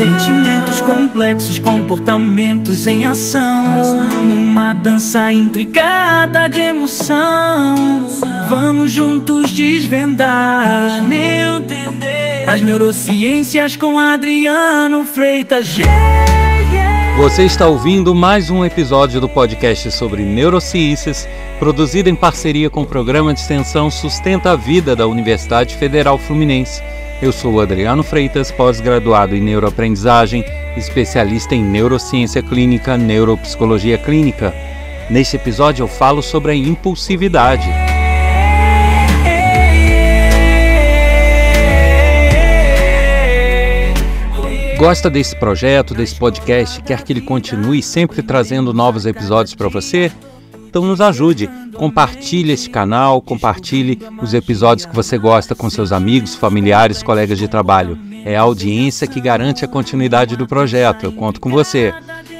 Sentimentos complexos, comportamentos em ação Uma dança intricada de emoção Vamos juntos desvendar meu As neurociências com Adriano Freitas Você está ouvindo mais um episódio do podcast sobre neurociências Produzido em parceria com o programa de extensão Sustenta a Vida da Universidade Federal Fluminense eu sou Adriano Freitas, pós-graduado em neuroaprendizagem, especialista em neurociência clínica, neuropsicologia clínica. Neste episódio eu falo sobre a impulsividade. Gosta desse projeto, desse podcast, quer que ele continue sempre trazendo novos episódios para você? Então nos ajude Compartilhe este canal, compartilhe os episódios que você gosta com seus amigos, familiares, colegas de trabalho. É a audiência que garante a continuidade do projeto. Eu conto com você.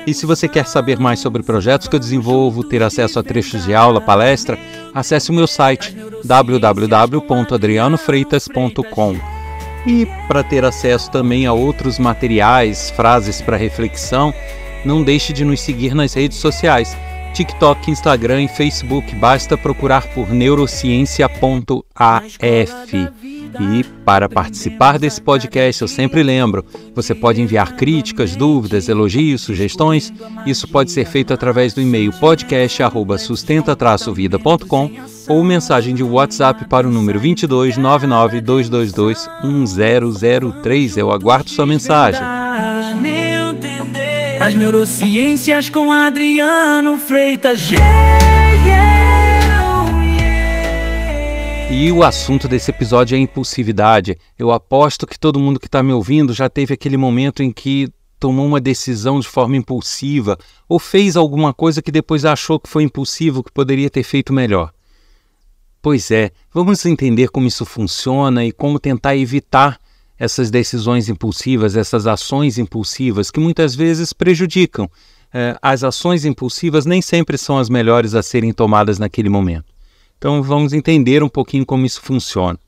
E se você quer saber mais sobre projetos que eu desenvolvo, ter acesso a trechos de aula, palestra, acesse o meu site www.adrianofreitas.com. E para ter acesso também a outros materiais, frases para reflexão, não deixe de nos seguir nas redes sociais. TikTok, Instagram e Facebook. Basta procurar por neurociência.af. E para participar desse podcast, eu sempre lembro, você pode enviar críticas, dúvidas, elogios, sugestões. Isso pode ser feito através do e-mail podcast@sustenta-vida.com ou mensagem de WhatsApp para o número 22 222 1003. Eu aguardo sua mensagem. As neurociências com Adriano Freitas. Yeah, oh, yeah, yeah. E o assunto desse episódio é impulsividade. Eu aposto que todo mundo que está me ouvindo já teve aquele momento em que tomou uma decisão de forma impulsiva ou fez alguma coisa que depois achou que foi impulsivo, que poderia ter feito melhor. Pois é, vamos entender como isso funciona e como tentar evitar essas decisões impulsivas, essas ações impulsivas que muitas vezes prejudicam. Eh, as ações impulsivas nem sempre são as melhores a serem tomadas naquele momento. Então vamos entender um pouquinho como isso funciona.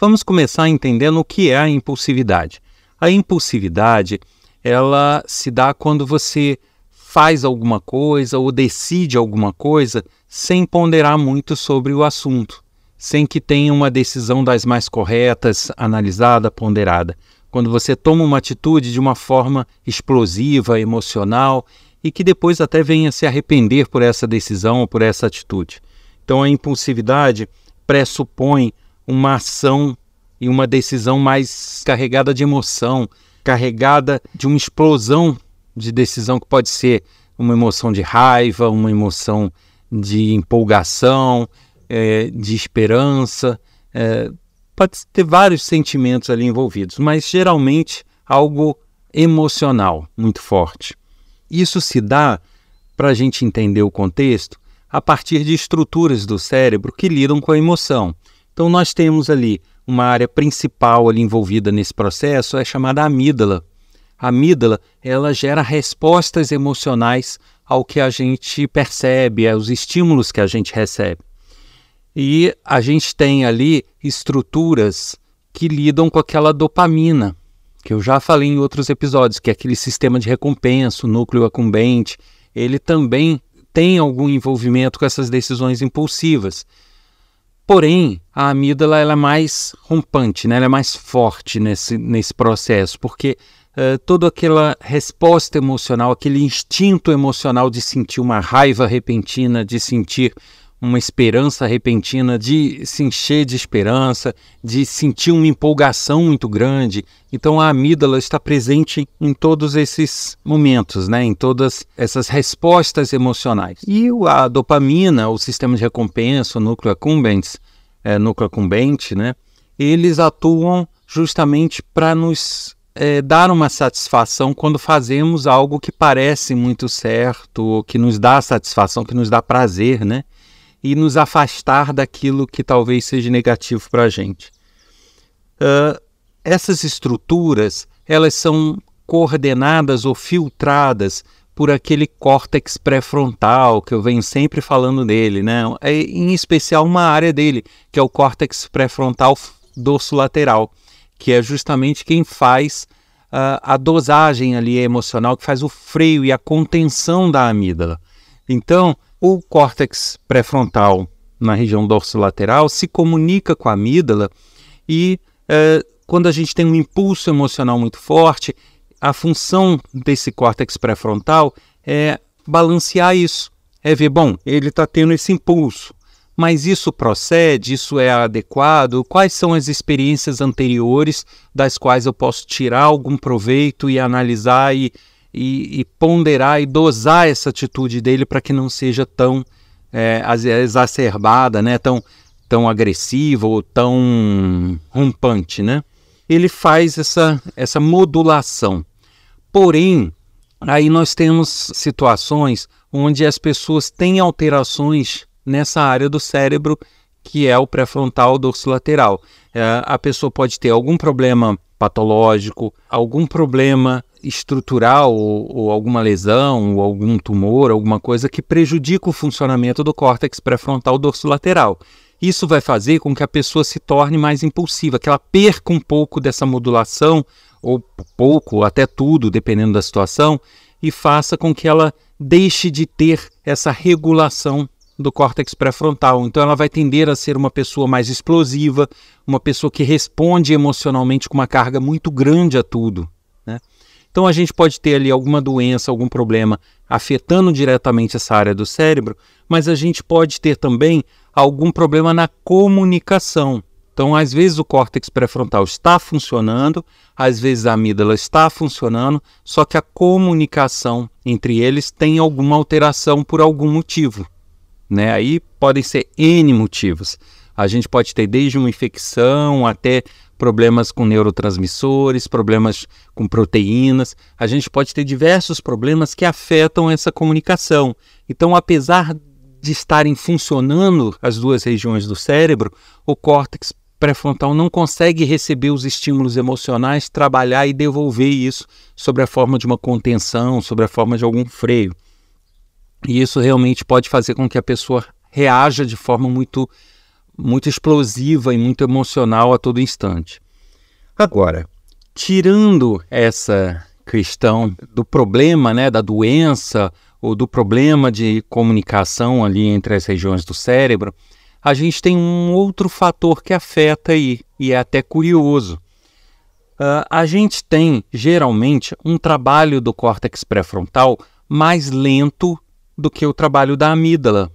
Vamos começar entendendo o que é a impulsividade. A impulsividade, ela se dá quando você faz alguma coisa ou decide alguma coisa sem ponderar muito sobre o assunto sem que tenha uma decisão das mais corretas, analisada, ponderada. Quando você toma uma atitude de uma forma explosiva, emocional e que depois até venha se arrepender por essa decisão ou por essa atitude. Então a impulsividade pressupõe uma ação e uma decisão mais carregada de emoção, carregada de uma explosão de decisão que pode ser uma emoção de raiva, uma emoção de empolgação, é, de esperança. É, pode ter vários sentimentos ali envolvidos, mas geralmente algo emocional muito forte. Isso se dá, para a gente entender o contexto, a partir de estruturas do cérebro que lidam com a emoção. Então, nós temos ali uma área principal ali envolvida nesse processo, é chamada amígdala. A amígdala, ela gera respostas emocionais ao que a gente percebe, aos estímulos que a gente recebe. E a gente tem ali estruturas que lidam com aquela dopamina, que eu já falei em outros episódios, que é aquele sistema de recompensa, o núcleo acumbente, ele também tem algum envolvimento com essas decisões impulsivas. Porém, a amígdala ela é mais rompante, né? ela é mais forte nesse, nesse processo, porque uh, toda aquela resposta emocional, aquele instinto emocional de sentir uma raiva repentina, de sentir uma esperança repentina, de se encher de esperança, de sentir uma empolgação muito grande. Então a amígdala está presente em todos esses momentos, né? em todas essas respostas emocionais. E a dopamina, o sistema de recompensa, o núcleo accumbens, é, núcleo acumbente, né? eles atuam justamente para nos é, dar uma satisfação quando fazemos algo que parece muito certo, que nos dá satisfação, que nos dá prazer, né? e nos afastar daquilo que talvez seja negativo para a gente. Uh, essas estruturas elas são coordenadas ou filtradas por aquele córtex pré-frontal que eu venho sempre falando dele, né? É, em especial uma área dele que é o córtex pré-frontal dorso lateral, que é justamente quem faz uh, a dosagem ali emocional, que faz o freio e a contenção da amígdala. Então, o córtex pré-frontal, na região dorsolateral, se comunica com a amígdala e é, quando a gente tem um impulso emocional muito forte, a função desse córtex pré-frontal é balancear isso. É ver, bom, ele está tendo esse impulso, mas isso procede? Isso é adequado? Quais são as experiências anteriores das quais eu posso tirar algum proveito e analisar e e, e ponderar e dosar essa atitude dele para que não seja tão é, exacerbada, né? tão, tão agressiva ou tão rompante. Né? Ele faz essa, essa modulação. Porém, aí nós temos situações onde as pessoas têm alterações nessa área do cérebro que é o pré-frontal dorsolateral. É, a pessoa pode ter algum problema patológico, algum problema estrutural ou, ou alguma lesão, ou algum tumor, alguma coisa que prejudica o funcionamento do córtex pré-frontal lateral Isso vai fazer com que a pessoa se torne mais impulsiva, que ela perca um pouco dessa modulação, ou pouco, ou até tudo, dependendo da situação, e faça com que ela deixe de ter essa regulação do córtex pré-frontal. Então ela vai tender a ser uma pessoa mais explosiva, uma pessoa que responde emocionalmente com uma carga muito grande a tudo. Então a gente pode ter ali alguma doença, algum problema afetando diretamente essa área do cérebro, mas a gente pode ter também algum problema na comunicação. Então, às vezes o córtex pré-frontal está funcionando, às vezes a amígdala está funcionando, só que a comunicação entre eles tem alguma alteração por algum motivo. Né? Aí podem ser N motivos. A gente pode ter desde uma infecção até problemas com neurotransmissores, problemas com proteínas. A gente pode ter diversos problemas que afetam essa comunicação. Então, apesar de estarem funcionando as duas regiões do cérebro, o córtex pré-frontal não consegue receber os estímulos emocionais, trabalhar e devolver isso sobre a forma de uma contenção, sobre a forma de algum freio. E isso realmente pode fazer com que a pessoa reaja de forma muito muito explosiva e muito emocional a todo instante. Agora, tirando essa questão do problema, né, da doença ou do problema de comunicação ali entre as regiões do cérebro, a gente tem um outro fator que afeta aí, e é até curioso. Uh, a gente tem, geralmente, um trabalho do córtex pré-frontal mais lento do que o trabalho da amígdala.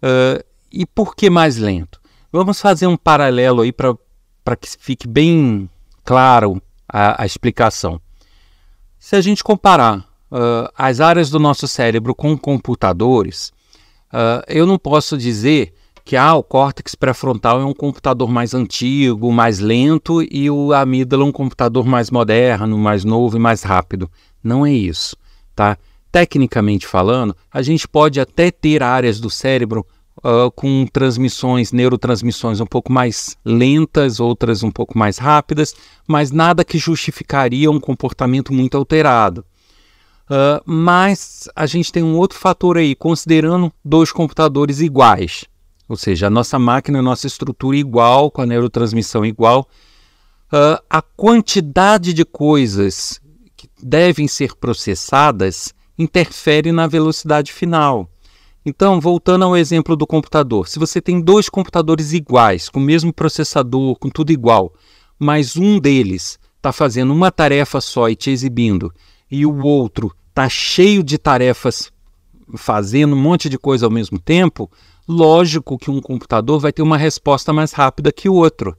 Uh, e por que mais lento? Vamos fazer um paralelo aí para que fique bem claro a, a, explicação. Se a gente comparar uh, as áreas do nosso cérebro com computadores, uh, eu não posso dizer que ah, o córtex pré-frontal é um computador mais antigo, mais lento, e o amígdala é um computador mais moderno, mais novo e mais rápido. Não é isso, tá? Tecnicamente falando, a gente pode até ter áreas do cérebro uh, com transmissões, neurotransmissões um pouco mais lentas, outras um pouco mais rápidas, mas nada que justificaria um comportamento muito alterado. Uh, mas a gente tem um outro fator aí, considerando dois computadores iguais, ou seja, a nossa máquina, a nossa estrutura igual, com a neurotransmissão igual, uh, a quantidade de coisas que devem ser processadas interfere na velocidade final. Então, voltando ao exemplo do computador, se você tem dois computadores iguais, com o mesmo processador, com tudo igual, mas um deles está fazendo uma tarefa só e te exibindo, e o outro está cheio de tarefas fazendo um monte de coisa ao mesmo tempo, lógico que um computador vai ter uma resposta mais rápida que o outro,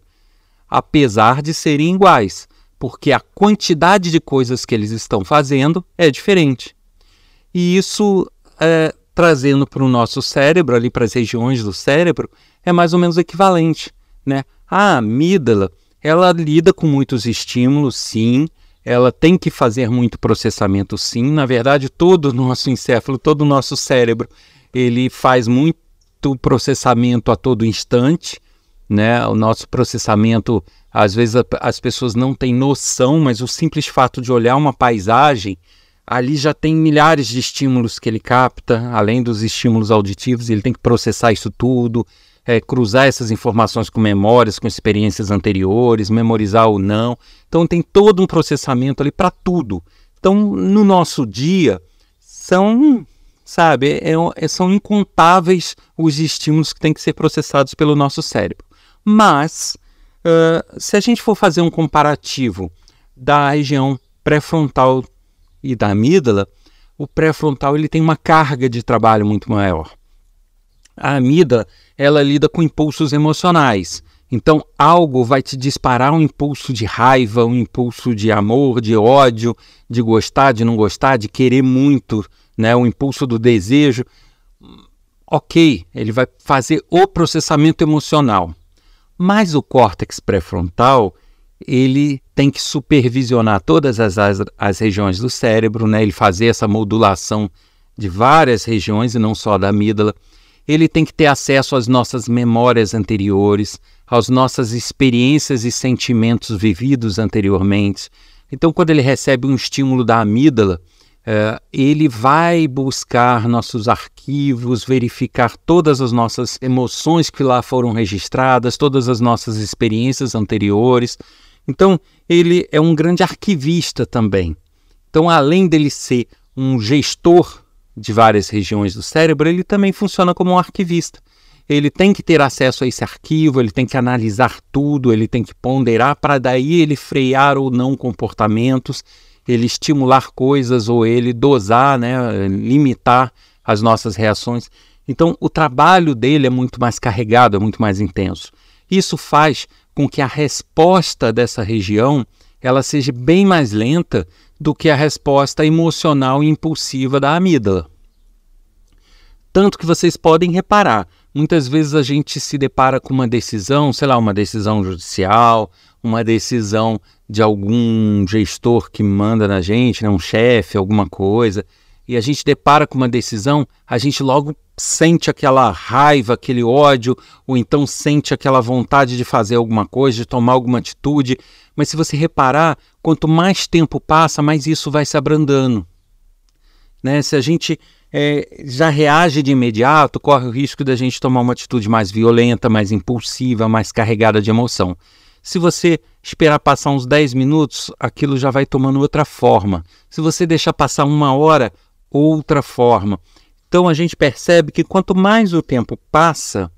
apesar de serem iguais, porque a quantidade de coisas que eles estão fazendo é diferente. E isso é, trazendo para o nosso cérebro, ali para as regiões do cérebro, é mais ou menos equivalente. Né? A amígdala, ela lida com muitos estímulos, sim, ela tem que fazer muito processamento, sim. Na verdade, todo o nosso encéfalo, todo o nosso cérebro, ele faz muito processamento a todo instante. Né? O nosso processamento, às vezes as pessoas não têm noção, mas o simples fato de olhar uma paisagem, ali já tem milhares de estímulos que ele capta, além dos estímulos auditivos, ele tem que processar isso tudo, é, cruzar essas informações com memórias, com experiências anteriores, memorizar ou não. Então tem todo um processamento ali para tudo. Então no nosso dia são, sabe, é, é, são incontáveis os estímulos que têm que ser processados pelo nosso cérebro. Mas uh, se a gente for fazer um comparativo da região pré-frontal e da amígdala, o pré-frontal ele tem uma carga de trabalho muito maior. A amígdala, ela lida com impulsos emocionais. Então, algo vai te disparar um impulso de raiva, um impulso de amor, de ódio, de gostar, de não gostar, de querer muito, né? o impulso do desejo. Ok, ele vai fazer o processamento emocional. Mas o córtex pré-frontal, ele tem que supervisionar todas as, as, as regiões do cérebro, né? ele fazer essa modulação de várias regiões e não só da amígdala. Ele tem que ter acesso às nossas memórias anteriores, às nossas experiências e sentimentos vividos anteriormente. Então, quando ele recebe um estímulo da amígdala, Uh, ele vai buscar nossos arquivos, verificar todas as nossas emoções que lá foram registradas, todas as nossas experiências anteriores, então, ele é um grande arquivista também. Então, além dele ser um gestor de várias regiões do cérebro, ele também funciona como um arquivista. Ele tem que ter acesso a esse arquivo, ele tem que analisar tudo, ele tem que ponderar para daí ele frear ou não comportamentos, ele estimular coisas ou ele dosar, né, limitar as nossas reações. Então, o trabalho dele é muito mais carregado, é muito mais intenso. Isso faz com que a resposta dessa região ela seja bem mais lenta do que a resposta emocional e impulsiva da amígdala. Tanto que vocês podem reparar, muitas vezes a gente se depara com uma decisão, sei lá, uma decisão judicial, uma decisão de algum gestor que manda na gente, né, um chefe, alguma coisa, e a gente depara com uma decisão, a gente logo sente aquela raiva, aquele ódio, ou então sente aquela vontade de fazer alguma coisa, de tomar alguma atitude. Mas se você reparar, quanto mais tempo passa, mais isso vai se abrandando. Né? Se a gente é, já reage de imediato, corre o risco da gente tomar uma atitude mais violenta, mais impulsiva, mais carregada de emoção. Se você esperar passar uns 10 minutos, aquilo já vai tomando outra forma. Se você deixar passar uma hora, outra forma. Então a gente percebe que quanto mais o tempo passa,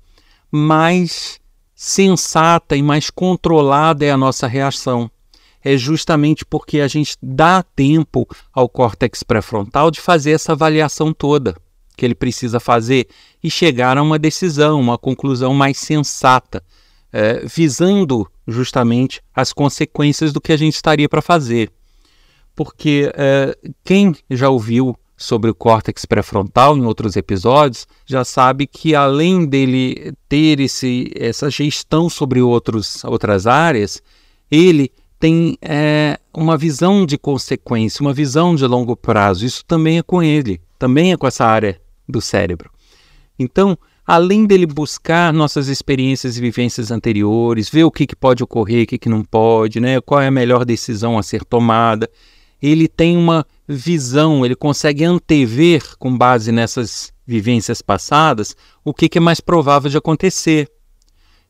mais sensata e mais controlada é a nossa reação. É justamente porque a gente dá tempo ao córtex pré-frontal de fazer essa avaliação toda que ele precisa fazer e chegar a uma decisão, uma conclusão mais sensata, é, visando justamente as consequências do que a gente estaria para fazer. Porque é, quem já ouviu sobre o córtex pré-frontal em outros episódios, já sabe que além dele ter esse, essa gestão sobre outros, outras áreas, ele tem é, uma visão de consequência, uma visão de longo prazo. Isso também é com ele, também é com essa área do cérebro. Então, além dele buscar nossas experiências e vivências anteriores, ver o que, que pode ocorrer, o que, que não pode, né? qual é a melhor decisão a ser tomada, ele tem uma visão, ele consegue antever, com base nessas vivências passadas, o que, que é mais provável de acontecer.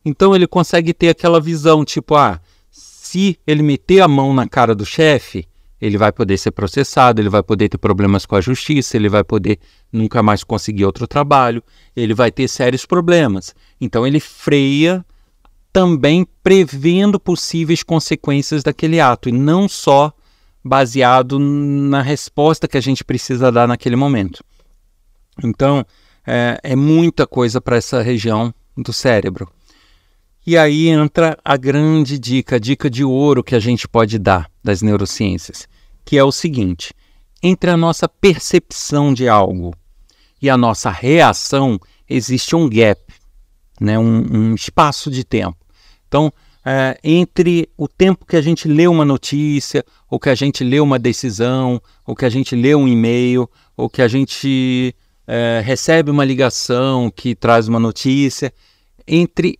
Então ele consegue ter aquela visão, tipo, ah, se ele meter a mão na cara do chefe, ele vai poder ser processado, ele vai poder ter problemas com a justiça, ele vai poder nunca mais conseguir outro trabalho, ele vai ter sérios problemas. Então ele freia também prevendo possíveis consequências daquele ato e não só baseado na resposta que a gente precisa dar naquele momento. Então, é, é muita coisa para essa região do cérebro. E aí entra a grande dica, a dica de ouro que a gente pode dar das neurociências, que é o seguinte: entre a nossa percepção de algo e a nossa reação existe um gap, né? um, um espaço de tempo. Então, é, entre o tempo que a gente lê uma notícia, ou que a gente lê uma decisão, ou que a gente lê um e-mail, ou que a gente é, recebe uma ligação que traz uma notícia, entre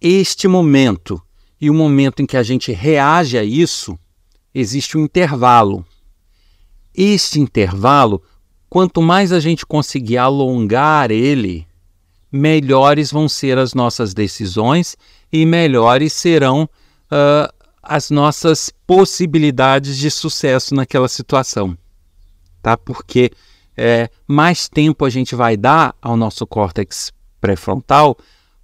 este momento e o momento em que a gente reage a isso, existe um intervalo. Este intervalo, quanto mais a gente conseguir alongar ele, melhores vão ser as nossas decisões e melhores serão uh, as nossas possibilidades de sucesso naquela situação, tá? Porque é, mais tempo a gente vai dar ao nosso córtex pré-frontal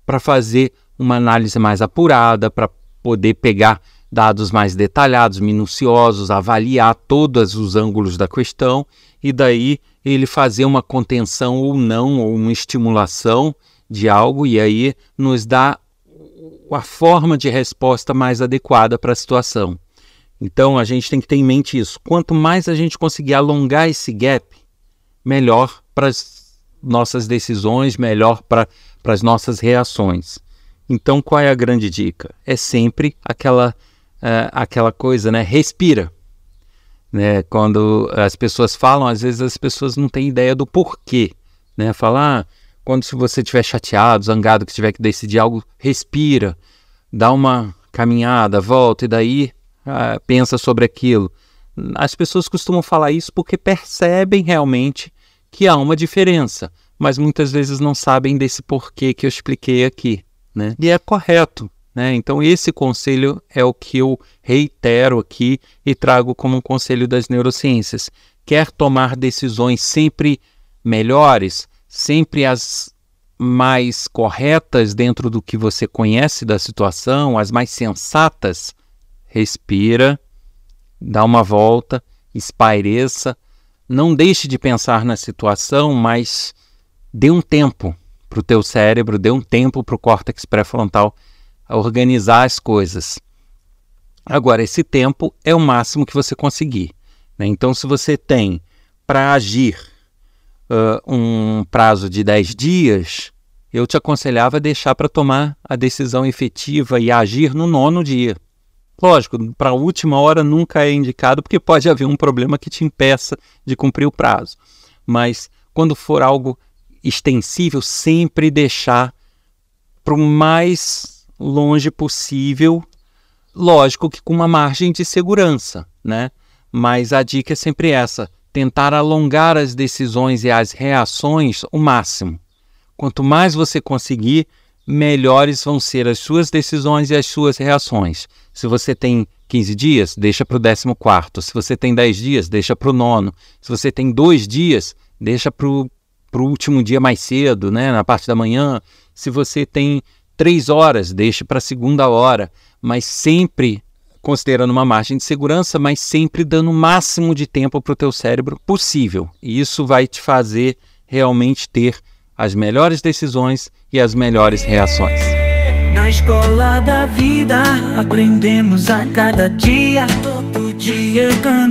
para fazer uma análise mais apurada, para poder pegar dados mais detalhados, minuciosos, avaliar todos os ângulos da questão e daí ele fazer uma contenção ou não, ou uma estimulação de algo e aí nos dá com a forma de resposta mais adequada para a situação. Então a gente tem que ter em mente isso. Quanto mais a gente conseguir alongar esse gap, melhor para as nossas decisões, melhor para as nossas reações. Então qual é a grande dica? É sempre aquela uh, aquela coisa, né? Respira. Né? Quando as pessoas falam, às vezes as pessoas não têm ideia do porquê, né? Falar ah, quando se você estiver chateado, zangado, que tiver que decidir algo, respira, dá uma caminhada, volta e daí ah, pensa sobre aquilo. As pessoas costumam falar isso porque percebem realmente que há uma diferença, mas muitas vezes não sabem desse porquê que eu expliquei aqui, né? E é correto, né? Então esse conselho é o que eu reitero aqui e trago como um conselho das neurociências. Quer tomar decisões sempre melhores? sempre as mais corretas dentro do que você conhece da situação, as mais sensatas, respira, dá uma volta, espaireça, não deixe de pensar na situação, mas dê um tempo para o teu cérebro, dê um tempo para o córtex pré-frontal organizar as coisas. Agora, esse tempo é o máximo que você conseguir. Né? Então, se você tem para agir uh, um prazo de 10 dias, eu te aconselhava a deixar para tomar a decisão efetiva e agir no nono dia. Lógico, para a última hora nunca é indicado, porque pode haver um problema que te impeça de cumprir o prazo. Mas quando for algo extensível, sempre deixar para o mais longe possível, lógico que com uma margem de segurança, né? Mas a dica é sempre essa: tentar alongar as decisões e as reações o máximo. Quanto mais você conseguir, melhores vão ser as suas decisões e as suas reações. Se você tem 15 dias, deixa para o 14. Se você tem 10 dias, deixa para o nono. Se você tem dois dias, deixa para o último dia mais cedo, né? na parte da manhã. Se você tem três horas, deixe para a segunda hora. Mas sempre considerando uma margem de segurança, mas sempre dando o máximo de tempo para o teu cérebro possível. E isso vai te fazer realmente ter as melhores decisões e as melhores reações. Na escola da vida aprendemos a cada dia, todo dia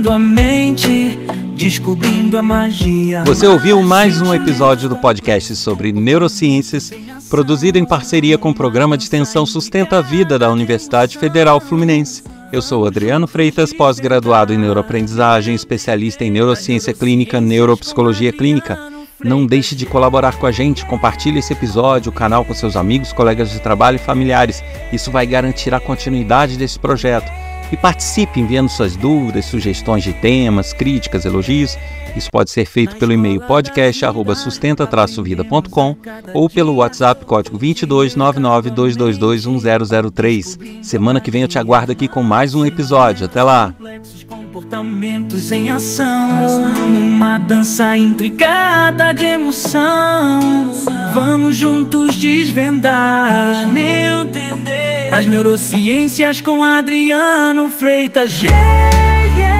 a mente, descobrindo a magia. Você ouviu mais um episódio do podcast sobre neurociências, produzido em parceria com o programa de extensão Sustenta a Vida da Universidade Federal Fluminense eu sou Adriano Freitas, pós-graduado em neuroaprendizagem, especialista em neurociência clínica, neuropsicologia clínica. Não deixe de colaborar com a gente, compartilhe esse episódio, o canal com seus amigos, colegas de trabalho e familiares. Isso vai garantir a continuidade desse projeto. E participe enviando suas dúvidas, sugestões de temas, críticas, elogios. Isso pode ser feito pelo e-mail podcast@sustenta-vida.com ou pelo WhatsApp código 22992221003. Semana que vem eu te aguardo aqui com mais um episódio. Até lá. Comportamentos em ação, uma dança intricada de emoção. Vamos juntos desvendar meu entender. As neurociências com Adriano Freitas. Yeah, yeah.